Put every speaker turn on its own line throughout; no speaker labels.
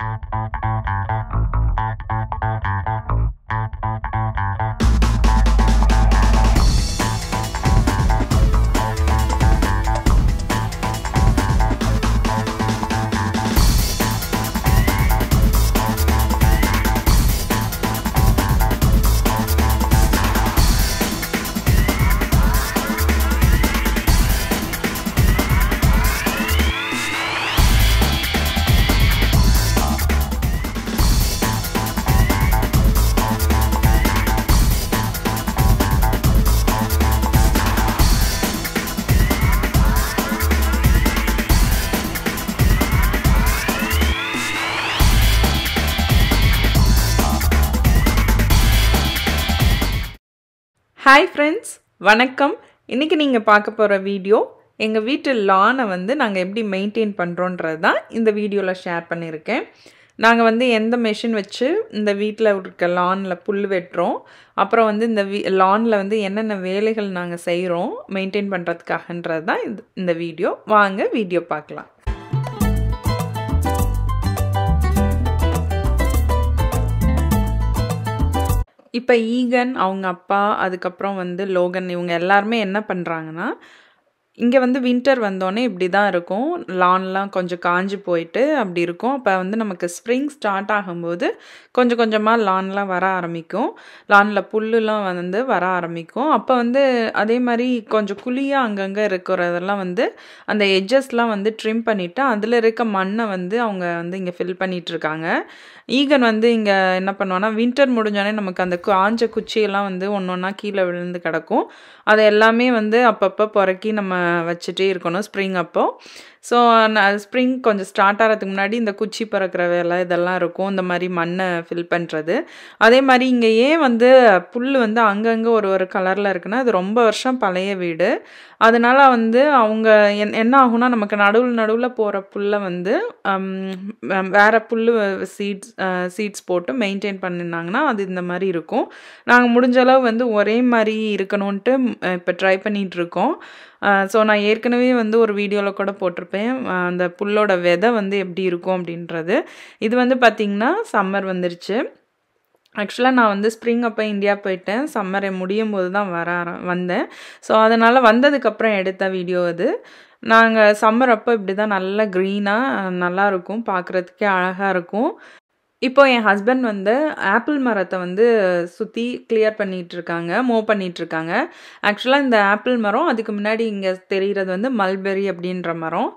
Thank you. Hi friends வணக்கம் இன்றைக்கி நீங்கள் பார்க்க போகிற வீடியோ எங்கள் வீட்டு லானை வந்து நாங்கள் எப்படி மெயின்டைன் பண்ணுறோன்றது தான் இந்த வீடியோவில் ஷேர் பண்ணியிருக்கேன் நாங்கள் வந்து எந்த மெஷின் வச்சு இந்த வீட்டில் இருக்க லானில் புல் வெட்டுறோம் அப்புறம் வந்து இந்த வீ லானில் வந்து என்னென்ன வேலைகள் நாங்கள் செய்கிறோம் மெயின்டைன் பண்ணுறதுக்காகன்றது தான் இந்த வீடியோ வாங்க வீடியோ பார்க்கலாம் இப்போ ஈகன் அவங்க அப்பா அதுக்கப்புறம் வந்து லோகன் இவங்க எல்லாருமே என்ன பண்ணுறாங்கன்னா இங்கே வந்து வின்டர் வந்தோடனே இப்படி தான் இருக்கும் லான்லாம் கொஞ்சம் காஞ்சி போயிட்டு அப்படி இருக்கும் அப்போ வந்து நமக்கு ஸ்ப்ரிங் ஸ்டார்ட் ஆகும்போது கொஞ்சம் கொஞ்சமாக லான்லாம் வர ஆரம்பிக்கும் லானில் புல்லுலாம் வந்து வர ஆரம்பிக்கும் அப்போ வந்து அதே மாதிரி கொஞ்சம் குழியாக அங்கங்கே இருக்கிறதெல்லாம் வந்து அந்த எட்ஜஸ்லாம் வந்து ட்ரிம் பண்ணிவிட்டு அதில் இருக்க மண்ணை வந்து அவங்க வந்து இங்கே ஃபில் பண்ணிகிட்ருக்காங்க ஈகன் வந்து இங்கே என்ன பண்ணுவான்னா வின்டர் முடிஞ்சோடனே நமக்கு அந்த கு காஞ்ச குச்சியெல்லாம் வந்து ஒன்று ஒன்றா கீழே விழுந்து கிடக்கும் அதை எல்லாமே வந்து அப்பப்போ புறக்கி நம்ம வச்சுட்டே இருக்கணும் ஸ்ப்ரிங் அப்போது ஸோ ஸ்ப்ரிங் கொஞ்சம் ஸ்டார்ட் ஆகிறதுக்கு முன்னாடி இந்த குச்சி பறக்கிற வேலை இதெல்லாம் இருக்கும் இந்த மாதிரி மண்ணை ஃபில் பண்ணுறது அதே மாதிரி இங்கே ஏன் வந்து புல் வந்து அங்கங்கே ஒரு ஒரு கலரில் இருக்குன்னா அது ரொம்ப வருஷம் பழைய வீடு அதனால் வந்து அவங்க என் என்ன ஆகும்னா நமக்கு நடுவில் நடுவில் போகிற புல்லை வந்து வேறு புல் சீட்ஸ் சீட்ஸ் போட்டு மெயின்டைன் பண்ணினாங்கன்னா அது இந்த மாதிரி இருக்கும் நாங்கள் முடிஞ்ச அளவு வந்து ஒரே மாதிரி இருக்கணும்ன்ட்டு இப்போ ட்ரை பண்ணிகிட்ருக்கோம் ஸோ நான் ஏற்கனவே வந்து ஒரு வீடியோவில் கூட போட்டிருப்பேன் அந்த புல்லோட விதை வந்து எப்படி இருக்கும் அப்படின்றது இது வந்து பார்த்திங்கன்னா சம்மர் வந்துருச்சு ஆக்சுவலாக நான் வந்து ஸ்ப்ரிங் அப்போ இந்தியா போயிட்டேன் சம்மரை முடியும் போது தான் வர வந்தேன் ஸோ அதனால் வந்ததுக்கப்புறம் எடுத்த வீடியோ அது நாங்கள் சம்மர் அப்போ இப்படி தான் நல்லா க்ரீனாக நல்லாயிருக்கும் பார்க்குறதுக்கே அழகாக இருக்கும் இப்போ என் ஹஸ்பண்ட் வந்து ஆப்பிள் மரத்தை வந்து சுற்றி கிளியர் பண்ணிகிட்ருக்காங்க மூவ் பண்ணிகிட்ருக்காங்க ஆக்சுவலாக இந்த ஆப்பிள் மரம் அதுக்கு முன்னாடி இங்கே தெரிகிறது வந்து மல்பெரி அப்படின்ற மரம்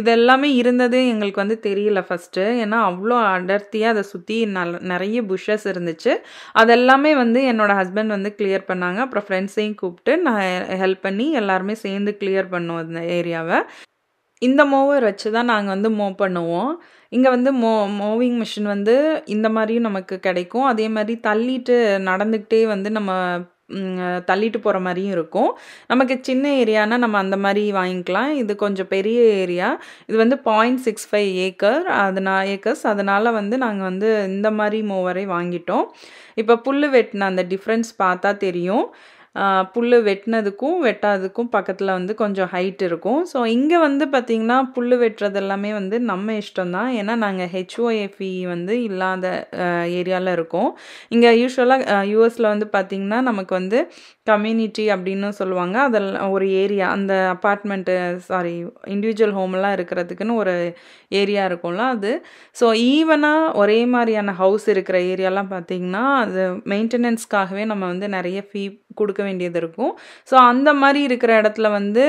இது எல்லாமே இருந்தது எங்களுக்கு வந்து தெரியல ஃபஸ்ட்டு ஏன்னா அவ்வளோ அடர்த்தியாக அதை சுற்றி நல் நிறைய புஷ்ஷஸ் இருந்துச்சு அதெல்லாமே வந்து என்னோடய ஹஸ்பண்ட் வந்து கிளியர் பண்ணாங்க அப்புறம் ஃப்ரெண்ட்ஸையும் கூப்பிட்டு நான் ஹெல்ப் பண்ணி எல்லாருமே சேர்ந்து கிளியர் பண்ணுவோம் அந்த ஏரியாவை இந்த மூவர் வச்சு தான் நாங்கள் வந்து மூவ் பண்ணுவோம் இங்கே வந்து மோ மோவிங் மிஷின் வந்து இந்த மாதிரியும் நமக்கு கிடைக்கும் அதே மாதிரி தள்ளிட்டு நடந்துக்கிட்டே வந்து நம்ம தள்ளிட்டு போகிற மாதிரியும் இருக்கும் நமக்கு சின்ன ஏரியானா நம்ம அந்த மாதிரி வாங்கிக்கலாம் இது கொஞ்சம் பெரிய ஏரியா இது வந்து பாயிண்ட் சிக்ஸ் ஃபைவ் ஏக்கர் அதனால் ஏக்கர்ஸ் அதனால் வந்து நாங்கள் வந்து இந்த மாதிரி மூவரை வாங்கிட்டோம் இப்போ புல் வெட்டின அந்த டிஃப்ரென்ஸ் பார்த்தா தெரியும் புல் வெட்டினதுக்கும் வெட்டாததுக்கும் பக்கத்தில் வந்து கொஞ்சம் ஹைட் இருக்கும் ஸோ இங்கே வந்து பார்த்திங்கன்னா புல் வெட்டுறது எல்லாமே வந்து நம்ம இஷ்டம் தான் ஏன்னா நாங்கள் ஹெச்ஓஎஃப்இ e வந்து இல்லாத ஏரியாவில் இருக்கோம் இங்கே யூஸ்வலாக யூஎஸில் வந்து பார்த்திங்கன்னா நமக்கு வந்து கம்யூனிட்டி அப்படின்னு சொல்லுவாங்க அதெல்லாம் ஒரு ஏரியா அந்த அப்பார்ட்மெண்ட்டு சாரி இண்டிவிஜுவல் ஹோம்லாம் இருக்கிறதுக்குன்னு ஒரு ஏரியா இருக்கும்ல அது ஸோ ஈவனாக ஒரே மாதிரியான ஹவுஸ் இருக்கிற ஏரியாலாம் பார்த்திங்கன்னா அது மெயின்டெனன்ஸ்க்காகவே நம்ம வந்து நிறைய ஃபீ கொடுக்க வேண்டியது இருக்கும் ஸோ அந்த மாதிரி இருக்கிற இடத்துல வந்து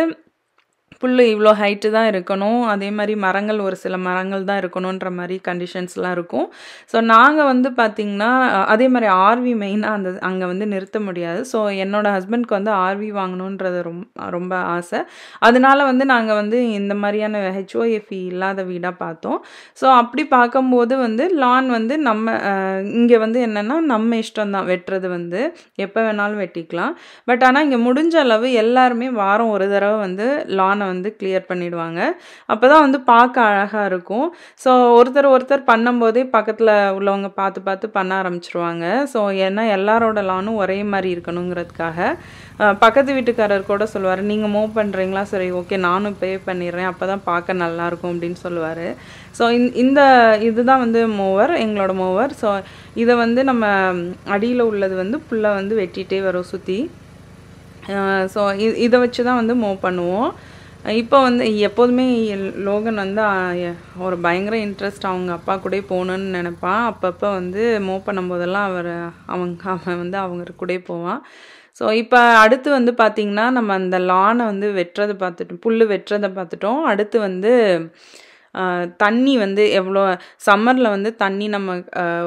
புல் இவ்வளோ ஹைட்டு தான் இருக்கணும் அதே மாதிரி மரங்கள் ஒரு சில மரங்கள் தான் இருக்கணுன்ற மாதிரி கண்டிஷன்ஸ்லாம் இருக்கும் ஸோ நாங்கள் வந்து பார்த்திங்கன்னா அதே மாதிரி ஆர்வி மெயினாக அந்த அங்கே வந்து நிறுத்த முடியாது ஸோ என்னோடய ஹஸ்பண்ட்க்கு வந்து ஆர்வி வாங்கணுன்றது ரொம்ப ரொம்ப ஆசை அதனால் வந்து நாங்கள் வந்து இந்த மாதிரியான ஹெச்ஓஎஃப்இ இல்லாத வீடாக பார்த்தோம் ஸோ அப்படி பார்க்கும்போது வந்து லான் வந்து நம்ம இங்கே வந்து என்னென்னா நம்ம இஷ்டம் தான் வெட்டுறது வந்து எப்போ வேணாலும் வெட்டிக்கலாம் பட் ஆனால் இங்கே முடிஞ்ச அளவு எல்லாருமே வாரம் ஒரு தடவை வந்து லானை வந்து கிளியர் பண்ணிடுவாங்க அப்போ தான் வந்து பார்க்க அழகாக இருக்கும் ஸோ ஒருத்தர் ஒருத்தர் பண்ணும்போதே பக்கத்தில் உள்ளவங்க பார்த்து பார்த்து பண்ண ஆரம்பிச்சிருவாங்க ஸோ ஏன்னா எல்லாரோட லானும் ஒரே மாதிரி இருக்கணுங்கிறதுக்காக பக்கத்து வீட்டுக்காரர் கூட சொல்லுவார் நீங்கள் மூவ் பண்ணுறீங்களா சரி ஓகே நானும் பே பண்ணிடுறேன் அப்போ தான் பார்க்க நல்லாயிருக்கும் அப்படின்னு சொல்லுவார் ஸோ இந்த இதுதான் வந்து மூவர் எங்களோட மூவர் ஸோ இதை வந்து நம்ம அடியில் உள்ளது வந்து புல்லை வந்து வெட்டிகிட்டே வரும் சுற்றி ஸோ இதை வச்சு தான் வந்து மூவ் பண்ணுவோம் இப்போ வந்து எப்போதுமே லோகன் வந்து ஒரு பயங்கர இன்ட்ரெஸ்ட் அவங்க அப்பா கூட போகணுன்னு நினைப்பான் அப்பப்போ வந்து மூவ் பண்ணும்போதெல்லாம் அவர் அவங்க அவன் வந்து அவங்க கூட போவான் ஸோ இப்போ அடுத்து வந்து பார்த்திங்கன்னா நம்ம அந்த லானை வந்து வெட்டுறதை பார்த்துட்டோம் புல் வெட்டுறதை பார்த்துட்டோம் அடுத்து வந்து தண்ணி வந்து எவ்வளோ சம்மரில் வந்து தண்ணி நம்ம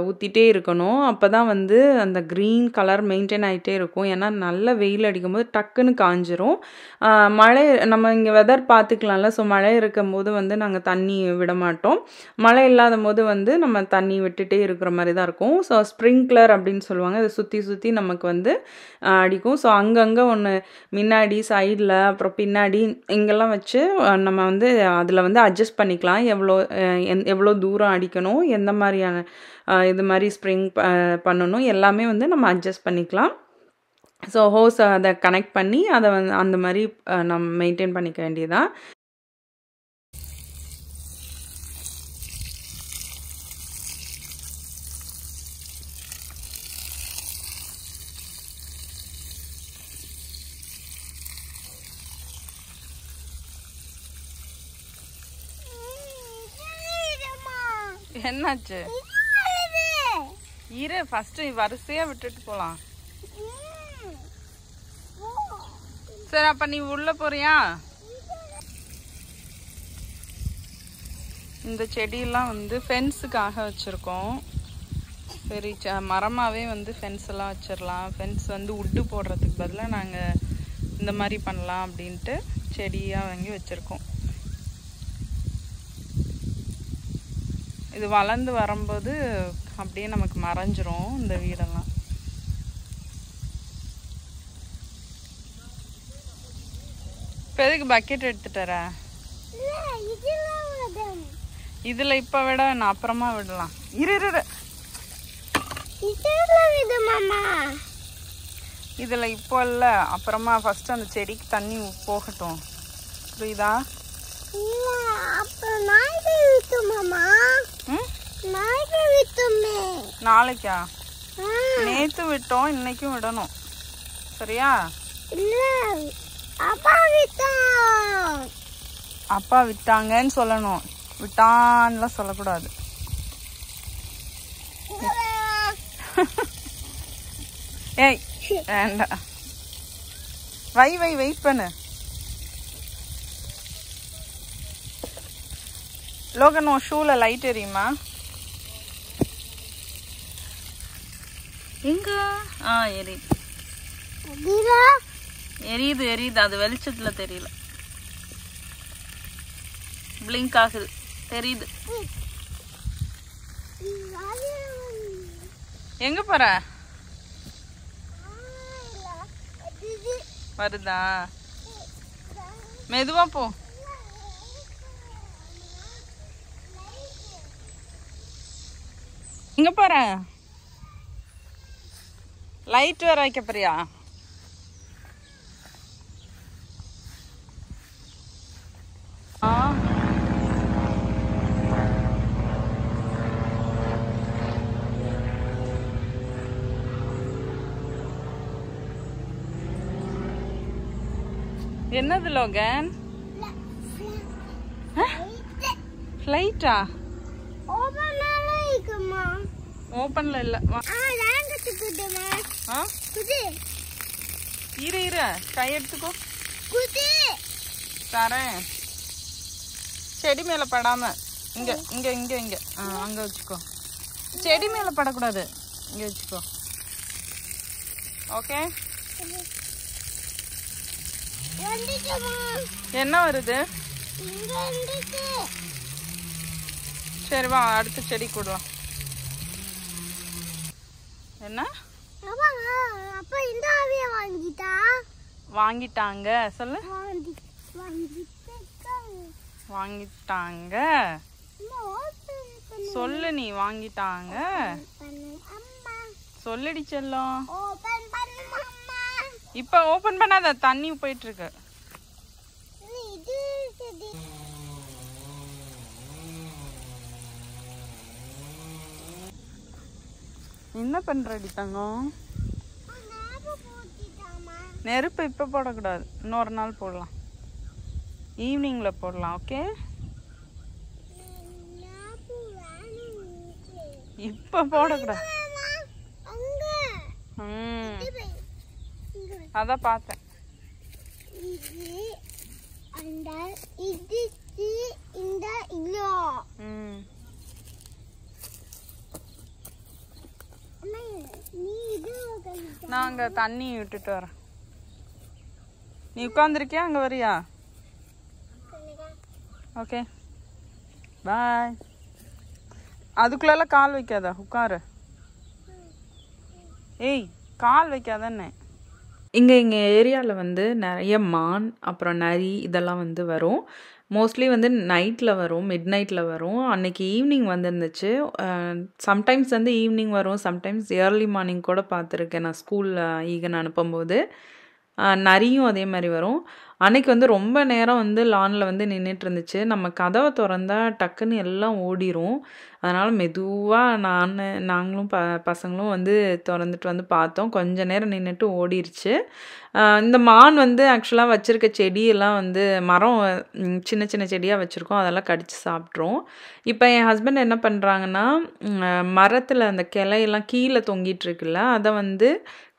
ஊற்றிட்டே இருக்கணும் அப்போ தான் வந்து அந்த க்ரீன் கலர் மெயின்டைன் ஆகிட்டே இருக்கும் ஏன்னா நல்ல வெயில் அடிக்கும்போது டக்குன்னு காஞ்சிரும் மழை நம்ம இங்கே வெதர் பார்த்துக்கலாம்ல ஸோ மழை இருக்கும் போது வந்து நாங்கள் தண்ணி விட மாட்டோம் மழை இல்லாத போது வந்து நம்ம தண்ணி விட்டுட்டே இருக்கிற மாதிரி தான் இருக்கும் ஸோ ஸ்ப்ரிங்க்லர் அப்படின்னு சொல்லுவாங்க அதை சுற்றி சுற்றி நமக்கு வந்து அடிக்கும் ஸோ அங்கங்கே ஒன்று முன்னாடி சைடில் அப்புறம் பின்னாடி இங்கெல்லாம் வச்சு நம்ம வந்து அதில் வந்து அட்ஜஸ்ட் பண்ணிக்கலாம் அடிக்கலாம் எவ்வளோ எந் எவ்வளோ தூரம் அடிக்கணும் எந்த மாதிரியான இது மாதிரி ஸ்ப்ரிங் ப பண்ணணும் எல்லாமே வந்து நம்ம அட்ஜஸ்ட் பண்ணிக்கலாம் ஸோ ஹோஸ் அதை கனெக்ட் பண்ணி அதை வந் அந்த மாதிரி நம்ம மெயின்டைன் பண்ணிக்க வேண்டியதான் என்னாச்சு இரு ஃபர்ஸ்ட் வரிசையா விட்டுட்டு போலாம் சரி அப்ப நீ உள்ள போறியா இந்த செடியெல்லாம் வந்து ஃபென்ஸுக்காக வச்சுருக்கோம் சரி ச மரமாகவே வந்து ஃபென்ஸ் எல்லாம் வச்சிடலாம் ஃபென்ஸ் வந்து உட்டு போடுறதுக்கு பதிலாக நாங்கள் இந்த மாதிரி பண்ணலாம் அப்படின்ட்டு செடியாக வாங்கி வச்சுருக்கோம் இது வளர்ந்து வரும்போது அப்படியே நமக்கு மறைஞ்சிரும் இந்த வீடெல்லாம் இப்போ எதுக்கு பக்கெட் எடுத்துட்டரா இதில் இப்போ விட நான் அப்புறமா விடலாம் இரு இரு இதில் இப்போ இல்லை அப்புறமா ஃபஸ்ட்டு அந்த செடிக்கு தண்ணி போகட்டும் புரியுதா அப்புறம் நாய் மாமா நாளைக்கா நேத்து விட்டோம் இன்னைக்கும் விடணும் சரியா இல்ல அப்பா விட்டான் அப்பா விட்டாங்கன்னு சொல்லணும் விட்டான்லாம் சொல்லக்கூடாது ஏய் வேண்டாம் வை வை வெயிட் பண்ணு லோகன் உன் ஷூவில் லைட் எரியுமா எங்க ஆ எரியுது எரியுது எரியுது அது வெளிச்சத்துல தெரியல பிளிங்க் ஆகுது தெரியுது எங்க போற வருதா மெதுவா போ எங்க போற லைட் வேற வைக்க போறியா என்னது லோகன் ஃப்ளைட்டா ஓபன்ல இல்ல ஓபன்ல இல்ல ஆ இரு இரு கை எடுத்துக்கோ குதி தரேன் செடி மேலே படாம இங்க இங்க இங்க இங்க அங்க வச்சுக்கோ செடி மேலே படக்கூடாது இங்க வச்சுக்கோ ஓகே என்ன வருது சரி வா அடுத்த செடி கூடலாம் என்ன அப்பா இந்த வாங்கிட்டாங்க சொல்லு வாங்கிட்டாங்க சொல்லு நீ வாங்கிட்டாங்க சொல்லுடி செல்லம் இப்ப ஓபன் பண்ணாத தண்ணி போயிட்டு இருக்கு என்ன பண்றடி தங்கம் நெருப்பு இப்போ போடக்கூடாது இன்னொரு நாள் போடலாம் ஈவினிங்கில் போடலாம் ஓகே இப்போ போடக்கூடாது ம் அதான் பார்த்தேன் இது இந்த ம் நான் அங்கே தண்ணி விட்டுட்டு வரேன் நீ உட்காந்துருக்கியா அங்கே வரியா ஓகே பாய் அதுக்குள்ளெல்லாம் கால் வைக்காத உட்காரு ஏய் கால் வைக்காதன்னு இங்கே எங்கள் ஏரியாவில் வந்து நிறைய மான் அப்புறம் நரி இதெல்லாம் வந்து வரும் மோஸ்ட்லி வந்து நைட்டில் வரும் மிட் நைட்டில் வரும் அன்றைக்கி ஈவினிங் வந்துருந்துச்சு சம்டைம்ஸ் வந்து ஈவினிங் வரும் சம்டைம்ஸ் ஏர்லி மார்னிங் கூட பார்த்துருக்கேன் நான் ஸ்கூலில் ஈகன் அனுப்பும்போது நரியும் அதே மாதிரி வரும் அன்னைக்கு வந்து ரொம்ப நேரம் வந்து லானில் வந்து நின்றுட்டு இருந்துச்சு நம்ம கதவை திறந்தால் டக்குன்னு எல்லாம் ஓடிரும் அதனால் மெதுவாக நான் நாங்களும் ப பசங்களும் வந்து திறந்துட்டு வந்து பார்த்தோம் கொஞ்ச நேரம் நின்றுட்டு ஓடிருச்சு இந்த மான் வந்து ஆக்சுவலாக வச்சுருக்க செடியெல்லாம் வந்து மரம் சின்ன சின்ன செடியாக வச்சுருக்கோம் அதெல்லாம் கடித்து சாப்பிட்றோம் இப்போ என் ஹஸ்பண்ட் என்ன பண்ணுறாங்கன்னா மரத்தில் அந்த கிளையெல்லாம் கீழே தொங்கிட்டு இருக்குல்ல அதை வந்து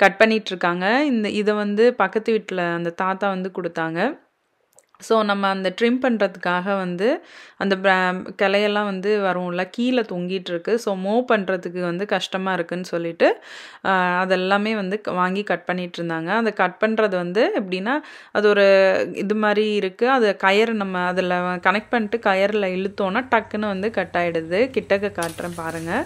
கட் பண்ணிகிட்ருக்காங்க இந்த இதை வந்து பக்கத்து வீட்டில் அந்த தாத்தா வந்து கொடுத்தாங்க ஸோ நம்ம அந்த ட்ரிம் பண்ணுறதுக்காக வந்து அந்த கிளையெல்லாம் வந்து வரும்ல கீழே தொங்கிட்டு இருக்கு ஸோ மூவ் பண்ணுறதுக்கு வந்து கஷ்டமாக இருக்குதுன்னு சொல்லிட்டு அதெல்லாமே வந்து வாங்கி கட் பண்ணிகிட்டு இருந்தாங்க அந்த கட் பண்ணுறது வந்து எப்படின்னா அது ஒரு இது மாதிரி இருக்குது அது கயர் நம்ம அதில் கனெக்ட் பண்ணிட்டு கயரில் இழுத்தோன்னா டக்குன்னு வந்து கட் ஆகிடுது கிட்டக்க காட்டுறேன் பாருங்கள்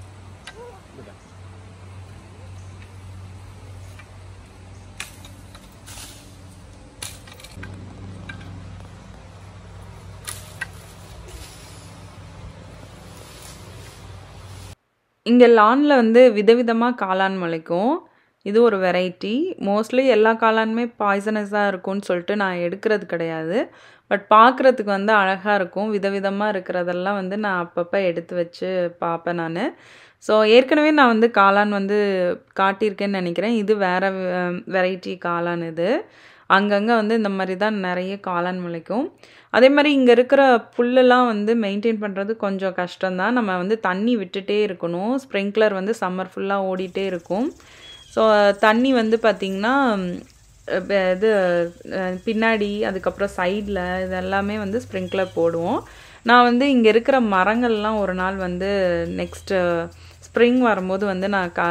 இங்கே லானில் வந்து விதவிதமாக காளான் முளைக்கும் இது ஒரு வெரைட்டி மோஸ்ட்லி எல்லா காளானுமே பாய்சனஸாக இருக்கும்னு சொல்லிட்டு நான் எடுக்கிறது கிடையாது பட் பார்க்குறதுக்கு வந்து அழகாக இருக்கும் விதவிதமாக இருக்கிறதெல்லாம் வந்து நான் அப்பப்போ எடுத்து வச்சு பார்ப்பேன் நான் ஸோ ஏற்கனவே நான் வந்து காளான் வந்து காட்டியிருக்கேன்னு நினைக்கிறேன் இது வேறு வெரைட்டி காளான் இது அங்கங்கே வந்து இந்த மாதிரி தான் நிறைய காளான் முளைக்கும் அதே மாதிரி இங்கே இருக்கிற புல்லெல்லாம் வந்து மெயின்டைன் பண்ணுறது கொஞ்சம் கஷ்டம்தான் நம்ம வந்து தண்ணி விட்டுட்டே இருக்கணும் ஸ்ப்ரிங்க்லர் வந்து சம்மர் ஃபுல்லாக ஓடிட்டே இருக்கும் ஸோ தண்ணி வந்து பார்த்திங்கன்னா இது பின்னாடி அதுக்கப்புறம் சைடில் இதெல்லாமே வந்து ஸ்ப்ரிங்க்லர் போடுவோம் நான் வந்து இங்கே இருக்கிற மரங்கள்லாம் ஒரு நாள் வந்து நெக்ஸ்ட்டு ஸ்ப்ரிங் வரும்போது வந்து நான் கா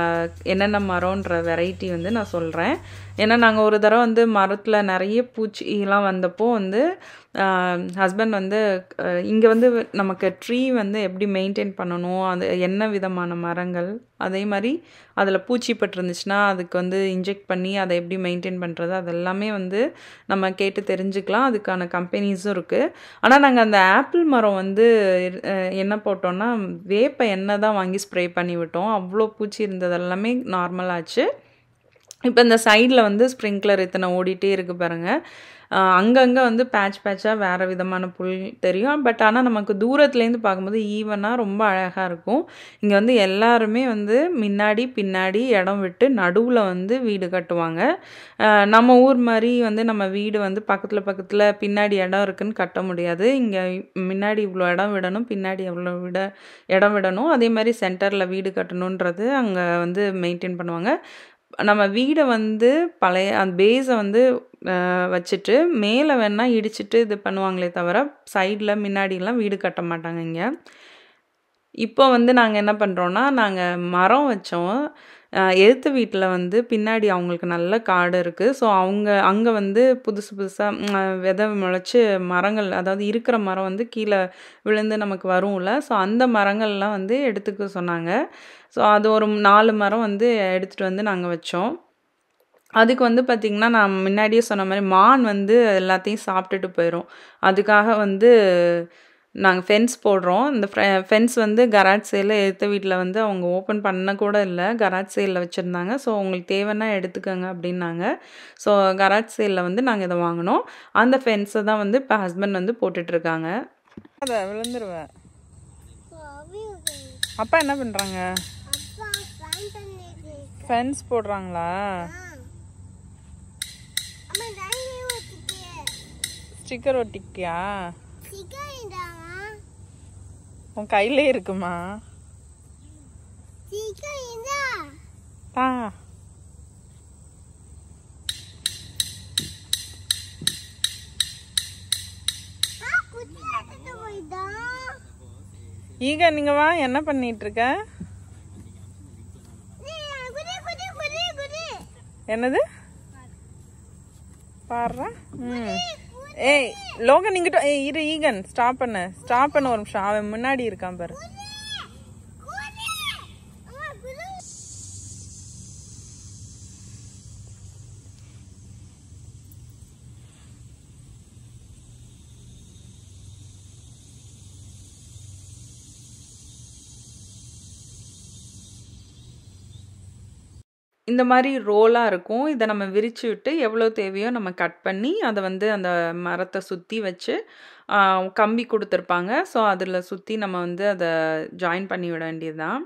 என்னென்ன மரம்ன்ற வெரைட்டி வந்து நான் சொல்கிறேன் ஏன்னா நாங்கள் ஒரு தடவை வந்து மரத்தில் நிறைய பூச்சிலாம் வந்தப்போ வந்து ஹஸ்பண்ட் வந்து இங்கே வந்து நமக்கு ட்ரீ வந்து எப்படி மெயின்டைன் பண்ணணும் அது என்ன விதமான மரங்கள் அதே மாதிரி அதில் பூச்சி பட்டிருந்துச்சுன்னா அதுக்கு வந்து இன்ஜெக்ட் பண்ணி அதை எப்படி மெயின்டைன் பண்ணுறது அதெல்லாமே வந்து நம்ம கேட்டு தெரிஞ்சுக்கலாம் அதுக்கான கம்பெனிஸும் இருக்குது ஆனால் நாங்கள் அந்த ஆப்பிள் மரம் வந்து என்ன போட்டோன்னா வேப்பை எண்ணெய் தான் வாங்கி ஸ்ப்ரே பண்ணி விட்டோம் அவ்வளோ பூச்சி இருந்தது எல்லாமே நார்மலாச்சு இப்போ இந்த சைடில் வந்து ஸ்ப்ரிங்க்லர் இத்தனை ஓடிட்டே இருக்குது பாருங்கள் அங்கங்கே வந்து பேட்ச் பேட்சாக வேறு விதமான புல் தெரியும் பட் ஆனால் நமக்கு தூரத்துலேருந்து பார்க்கும்போது ஈவனாக ரொம்ப அழகாக இருக்கும் இங்கே வந்து எல்லாருமே வந்து முன்னாடி பின்னாடி இடம் விட்டு நடுவில் வந்து வீடு கட்டுவாங்க நம்ம ஊர் மாதிரி வந்து நம்ம வீடு வந்து பக்கத்தில் பக்கத்தில் பின்னாடி இடம் இருக்குதுன்னு கட்ட முடியாது இங்கே முன்னாடி இவ்வளோ இடம் விடணும் பின்னாடி எவ்வளோ விட இடம் விடணும் அதே மாதிரி சென்டரில் வீடு கட்டணுன்றது அங்கே வந்து மெயின்டைன் பண்ணுவாங்க நம்ம வீடை வந்து பழைய அந்த பேஸை வந்து வச்சுட்டு மேலே வேணால் இடிச்சிட்டு இது பண்ணுவாங்களே தவிர சைடில் முன்னாடிலாம் வீடு கட்ட மாட்டாங்க இங்கே இப்போ வந்து நாங்கள் என்ன பண்ணுறோன்னா நாங்கள் மரம் வச்சோம் எதிர்த்த வீட்டில் வந்து பின்னாடி அவங்களுக்கு நல்ல காடு இருக்குது ஸோ அவங்க அங்கே வந்து புதுசு புதுசாக விதை முளைச்சி மரங்கள் அதாவது இருக்கிற மரம் வந்து கீழே விழுந்து நமக்கு வரும்ல ஸோ அந்த மரங்கள்லாம் வந்து எடுத்துக்க சொன்னாங்க ஸோ அது ஒரு நாலு மரம் வந்து எடுத்துகிட்டு வந்து நாங்கள் வச்சோம் அதுக்கு வந்து பார்த்திங்கன்னா நான் முன்னாடியே சொன்ன மாதிரி மான் வந்து எல்லாத்தையும் சாப்பிட்டுட்டு போயிடும் அதுக்காக வந்து நாங்கள் ஃபென்ஸ் போடுறோம் இந்த ஃபென்ஸ் வந்து கராஜ் சேலில் எடுத்த வீட்டில் வந்து அவங்க ஓப்பன் பண்ண கூட இல்லை கராஜ் சேலில் வச்சுருந்தாங்க ஸோ உங்களுக்கு தேவைன்னா எடுத்துக்கோங்க அப்படின்னாங்க ஸோ கராஜ் சேலில் வந்து நாங்கள் இதை வாங்கினோம் அந்த ஃபென்ஸை தான் வந்து இப்போ ஹஸ்பண்ட் வந்து போட்டுட்ருக்காங்க அதை விழுந்துருவேன் அப்பா என்ன பண்ணுறாங்க ஃபென்ஸ் போடுறாங்களா ஸ்டிக்கர் ஒட்டிக்கியா உன் கையிலே இருக்குமா ஈக நீங்க வா என்ன பண்ணிட்டு இருக்க என்னது பாரு ஏய் லோகன் இங்கிட்ட ஏய் இரு ஈகன் ஸ்டாப் பண்ண ஸ்டாப் பண்ண ஒரு நிமிஷம் அவன் முன்னாடி இருக்கான் பாரு இந்த மாதிரி ரோலாக இருக்கும் இதை நம்ம விரித்து விட்டு எவ்வளோ தேவையோ நம்ம கட் பண்ணி அதை வந்து அந்த மரத்தை சுற்றி வச்சு கம்பி கொடுத்துருப்பாங்க ஸோ அதில் சுற்றி நம்ம வந்து அதை ஜாயின் பண்ணி விட வேண்டியது தான்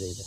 de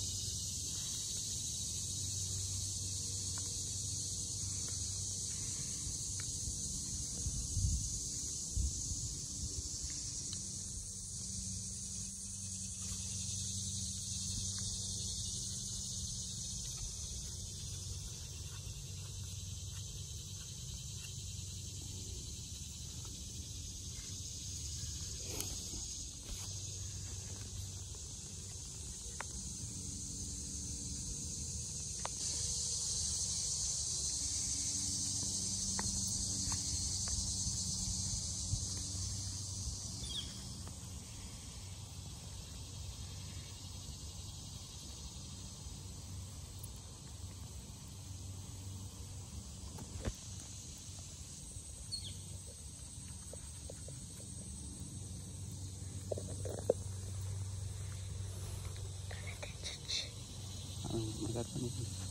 ребята.